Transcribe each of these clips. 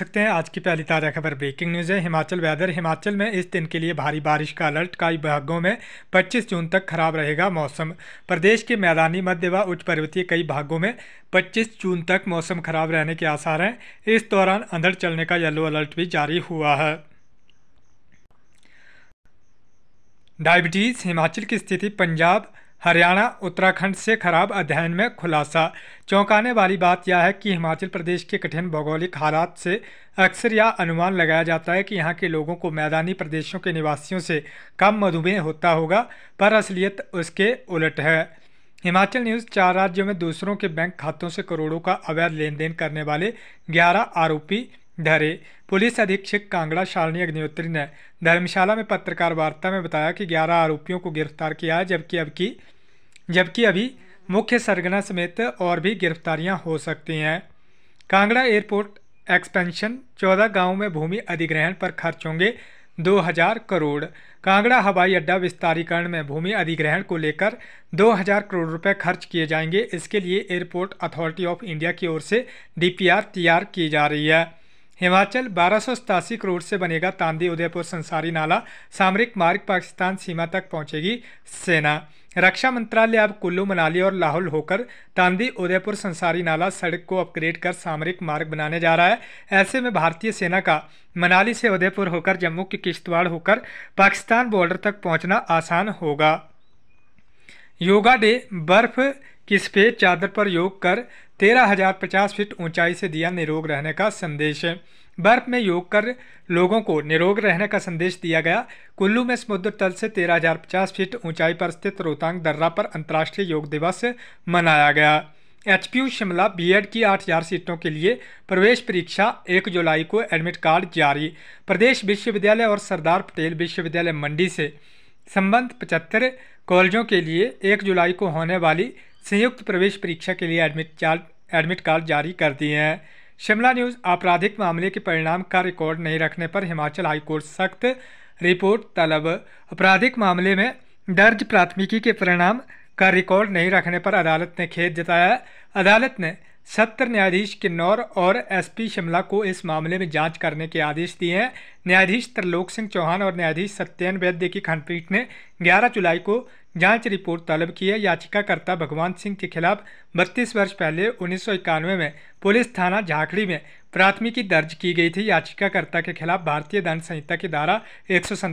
सकते हैं आज की पहली ताज़ा खबर ब्रेकिंग न्यूज़ है हिमाचल वेदर हिमाचल में इस दिन के लिए भारी बारिश का अलर्ट कई भागों में 25 जून तक खराब रहेगा मौसम प्रदेश के मैदानी मध्य व उच्च पर्वतीय कई भागों में 25 जून तक मौसम खराब रहने के आसार हैं इस दौरान अंधड़ चलने का येलो अलर्ट भी जारी हुआ है डायबिटीज़ हिमाचल की स्थिति पंजाब हरियाणा उत्तराखंड से खराब अध्ययन में खुलासा चौंकाने वाली बात यह है कि हिमाचल प्रदेश के कठिन भौगोलिक हालात से अक्सर यह अनुमान लगाया जाता है कि यहाँ के लोगों को मैदानी प्रदेशों के निवासियों से कम मधुमेह होता होगा पर असलियत उसके उलट है हिमाचल न्यूज़ चार राज्यों में दूसरों के बैंक खातों से करोड़ों का अवैध लेन देन करने वाले ग्यारह आरोपी धरे पुलिस अधीक्षक कांगड़ा शालिनी अग्निहोत्री ने धर्मशाला में पत्रकार वार्ता में बताया कि 11 आरोपियों को गिरफ्तार किया है जबकि अब की जबकि अभी मुख्य सरगना समेत और भी गिरफ्तारियां हो सकती हैं कांगड़ा एयरपोर्ट एक्सपेंशन 14 गांवों में भूमि अधिग्रहण पर खर्च होंगे 2000 करोड़ कांगड़ा हवाई अड्डा विस्तारीकरण में भूमि अधिग्रहण को लेकर 2000 करोड़ रुपए खर्च किए जाएंगे इसके लिए एयरपोर्ट अथॉरिटी ऑफ इंडिया की ओर से डीपीआर तैयार की जा रही है हिमाचल बारह करोड़ से बनेगा तांदी उदयपुर संसारी नाला सामरिक मार्ग पाकिस्तान सीमा तक पहुंचेगी सेना रक्षा मंत्रालय अब कुल्लू मनाली और लाहौल होकर तांदी उदयपुर संसारी नाला सड़क को अपग्रेड कर सामरिक मार्ग बनाने जा रहा है ऐसे में भारतीय सेना का मनाली से उदयपुर होकर जम्मू के किश्तवाड़ होकर पाकिस्तान बॉर्डर तक पहुँचना आसान होगा योगा डे बर्फ की सफ़ेद चादर पर योग कर तेरह हजार पचास फीट ऊंचाई से दिया निरोग रहने का संदेश बर्फ में योग कर लोगों को निरोग रहने का संदेश दिया गया कुल्लू में समुद्र तल से 13,050 फीट ऊंचाई पर स्थित रोहतांग दर्रा पर अंतर्राष्ट्रीय योग दिवस मनाया गया एच शिमला बीएड की 8,000 सीटों के लिए प्रवेश परीक्षा 1 जुलाई को एडमिट कार्ड जारी प्रदेश विश्वविद्यालय और सरदार पटेल विश्वविद्यालय मंडी से संबंध पचहत्तर कॉलेजों के लिए 1 जुलाई को होने वाली संयुक्त प्रवेश परीक्षा के लिए एडमिट एडमिट कार्ड जारी कर दिए हैं शिमला न्यूज़ आपराधिक मामले के परिणाम का रिकॉर्ड नहीं रखने पर हिमाचल हाईकोर्ट सख्त रिपोर्ट तलब आपराधिक मामले में दर्ज प्राथमिकी के परिणाम का रिकॉर्ड नहीं रखने पर अदालत ने खेद जताया अदालत ने सत्र न्यायाधीश किन्नौर और एसपी शिमला को इस मामले में जांच करने के आदेश दिए हैं न्यायाधीश त्रिलोक सिंह चौहान और न्यायाधीश सत्यन वैद्य की खंडपीठ ने 11 जुलाई को जांच रिपोर्ट तलब की है याचिकाकर्ता भगवान सिंह के खिलाफ 32 वर्ष पहले उन्नीस में पुलिस थाना झाखड़ी में प्राथमिकी दर्ज की गई थी याचिकाकर्ता के खिलाफ भारतीय दंड संहिता की धारा एक सौ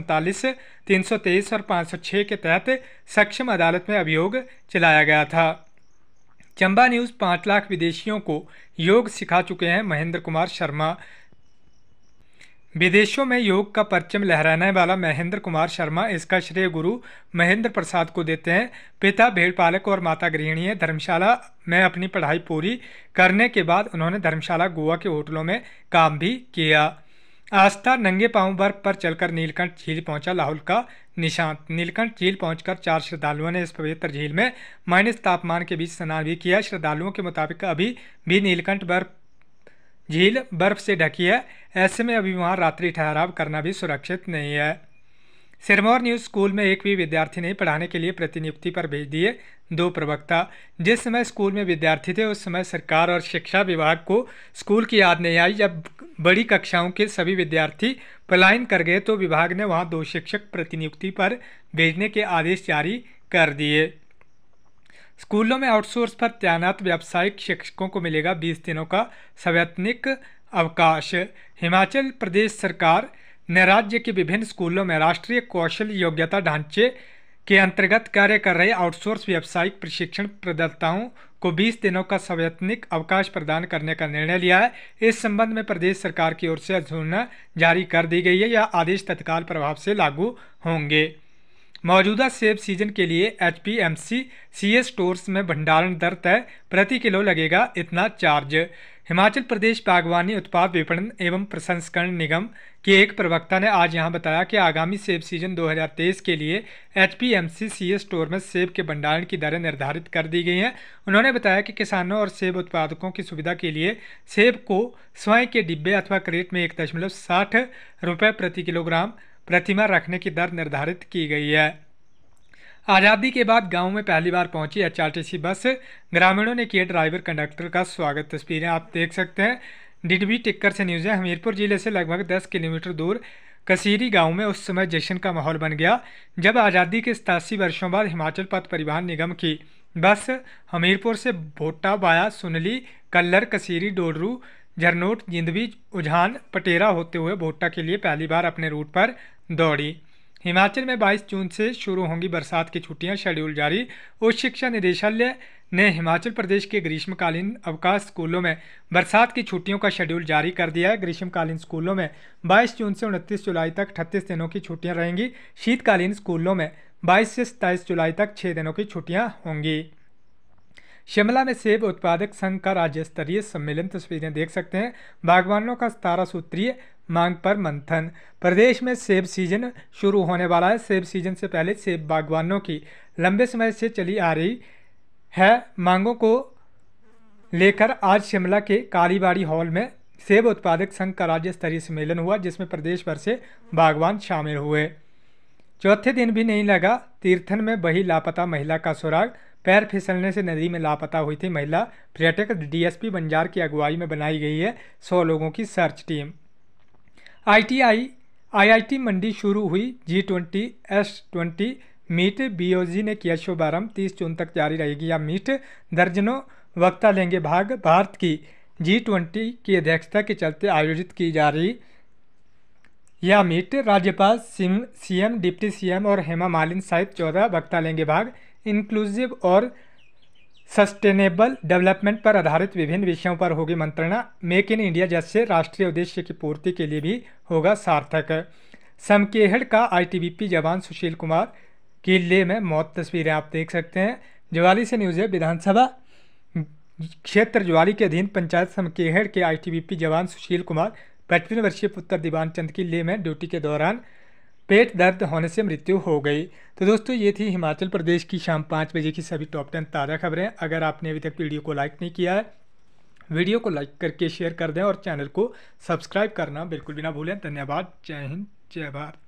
और पाँच के तहत सक्षम अदालत में अभियोग चलाया गया था चंबा न्यूज़ पाँच लाख विदेशियों को योग सिखा चुके हैं महेंद्र कुमार शर्मा विदेशों में योग का परचम लहराने वाला महेंद्र कुमार शर्मा इसका श्रेय गुरु महेंद्र प्रसाद को देते हैं पिता भेड़ पालक और माता गृहिणी है धर्मशाला में अपनी पढ़ाई पूरी करने के बाद उन्होंने धर्मशाला गोवा के होटलों में काम भी किया आस्था नंगे पांव बर्फ पर चलकर नीलकंठ झील पहुंचा लाहौल का निशांत नीलकंठ झील पहुंचकर चार श्रद्धालुओं ने इस पवित्र झील में माइनस तापमान के बीच स्नान भी किया श्रद्धालुओं के मुताबिक अभी भी नीलकंठ बर्फ झील बर्फ से ढकी है ऐसे में अभी वहाँ रात्रि ठहराव करना भी सुरक्षित नहीं है सिरमौर न्यूज स्कूल में एक भी विद्यार्थी ने पढ़ाने के लिए प्रतिनियुक्ति पर भेज दिए दो प्रवक्ता जिस समय स्कूल में विद्यार्थी थे उस समय सरकार और शिक्षा विभाग को स्कूल की याद नहीं आई जब बड़ी कक्षाओं के सभी विद्यार्थी पलायन कर गए तो विभाग ने वहां दो शिक्षक प्रतिनियुक्ति पर भेजने के आदेश जारी कर दिए स्कूलों में आउटसोर्स पर तैनात व्यावसायिक शिक्षकों को मिलेगा बीस दिनों का सवैतनिक अवकाश हिमाचल प्रदेश सरकार ने राज्य के विभिन्न स्कूलों में राष्ट्रीय कौशल योग्यता ढांचे के अंतर्गत कार्य कर रहे आउटसोर्स व्यावसायिक प्रशिक्षण प्रदाताओं को 20 दिनों का सवैतनिक अवकाश प्रदान करने का निर्णय लिया है इस संबंध में प्रदेश सरकार की ओर से अधिसूचना जारी कर दी गई है यह आदेश तत्काल प्रभाव से लागू होंगे मौजूदा सेब सीजन के लिए H P M C C S stores में भंडारण दर तय प्रति किलो लगेगा इतना चार्ज हिमाचल प्रदेश बागवानी उत्पाद विपणन एवं प्रसंस्करण निगम के एक प्रवक्ता ने आज यहां बताया कि आगामी सेब सीजन 2023 के लिए H P M C C S store में सेब के भंडारण की दरें निर्धारित कर दी गई हैं उन्होंने बताया कि किसानों और सेब उत्पादकों की सुविधा के लिए सेब को स्वयं के डिब्बे अथवा क्रेट में एक दशमलव साठ रुपये प्रति किलोग्राम प्रतिमा रखने की दर निर्धारित की गई है आज़ादी के बाद गांव में पहली बार पहुंची एचआरटीसी बस ग्रामीणों ने किए ड्राइवर कंडक्टर का स्वागत तस्वीरें आप देख सकते हैं डिडबी टिक्कर से न्यूज़ है हमीरपुर जिले से लगभग 10 किलोमीटर दूर कसीरी गांव में उस समय जश्न का माहौल बन गया जब आज़ादी के सतासी वर्षों बाद हिमाचल पथ परिवहन निगम की बस हमीरपुर से भोटा बाया सुनली कल्लर कसीरी डोडरू झरनोट जिंदवी उझान पटेरा होते हुए भोटा के लिए पहली बार अपने रूट पर दौड़ी हिमाचल में 22 जून से शुरू होंगी बरसात की छुट्टियां शेड्यूल जारी उच्च शिक्षा निदेशालय ने हिमाचल प्रदेश के ग्रीष्मकालीन अवकाश स्कूलों में बरसात की छुट्टियों का शेड्यूल जारी कर दिया है ग्रीष्मकालीन स्कूलों में 22 जून से 29 जुलाई तक अठतीस दिनों की छुट्टियां रहेंगी शीतकालीन स्कूलों में 22 से 27 जुलाई तक छः दिनों की छुट्टियां होंगी शिमला में सेब उत्पादक संघ का राज्य स्तरीय सम्मेलन तस्वीरें देख सकते हैं बागवानों का सतारह सूत्रीय मांग पर मंथन प्रदेश में सेब सीजन शुरू होने वाला है सेब सीजन से पहले सेब बागवानों की लंबे समय से चली आ रही है मांगों को लेकर आज शिमला के कालीबाड़ी हॉल में सेब उत्पादक संघ का राज्य स्तरीय सम्मेलन हुआ जिसमें प्रदेश भर से बागवान शामिल हुए चौथे दिन भी नहीं लगा तीर्थन में बही लापता महिला का सुराग पैर फिसलने से नदी में लापता हुई थी महिला पर्यटक डीएसपी बंजार की अगुवाई में बनाई गई है सौ लोगों की search team ITI IIT Mandi शुरू हुई G twenty S twenty meet BOG ने किया शुभारंभ तीस जून तक जारी रहेगी यह मीट दर्जनों वक्ता लेंगे भाग भारत की जी ट्वेंटी की अध्यक्षता के चलते आयोजित की जा रही यह मीट राज्यपाल सिम सीएम डिप्टी सीएम और हेमा मालिन सहित चौदह वक्ता लेंगे भाग इंक्लूसिव और सस्टेनेबल डेवलपमेंट पर आधारित विभिन्न विषयों पर होगी मंत्रणा मेक इन इंडिया जैसे राष्ट्रीय उद्देश्य की पूर्ति के लिए भी होगा सार्थक समकेहड़ का आईटीबीपी जवान सुशील कुमार की में मौत तस्वीरें आप देख सकते हैं ज्वाली से न्यूज़ है विधानसभा क्षेत्र ज्वाली के अधीन पंचायत समकेहड़ के आई जवान सुशील कुमार पचपन वर्षीय पुत्र दीवान चंद की में ड्यूटी के दौरान पेट दर्द होने से मृत्यु हो गई तो दोस्तों ये थी हिमाचल प्रदेश की शाम पाँच बजे की सभी टॉप टेन ताज़ा खबरें अगर आपने अभी तक वीडियो को लाइक नहीं किया है वीडियो को लाइक करके शेयर कर दें और चैनल को सब्सक्राइब करना बिल्कुल भी ना भूलें धन्यवाद जय हिंद जय भारत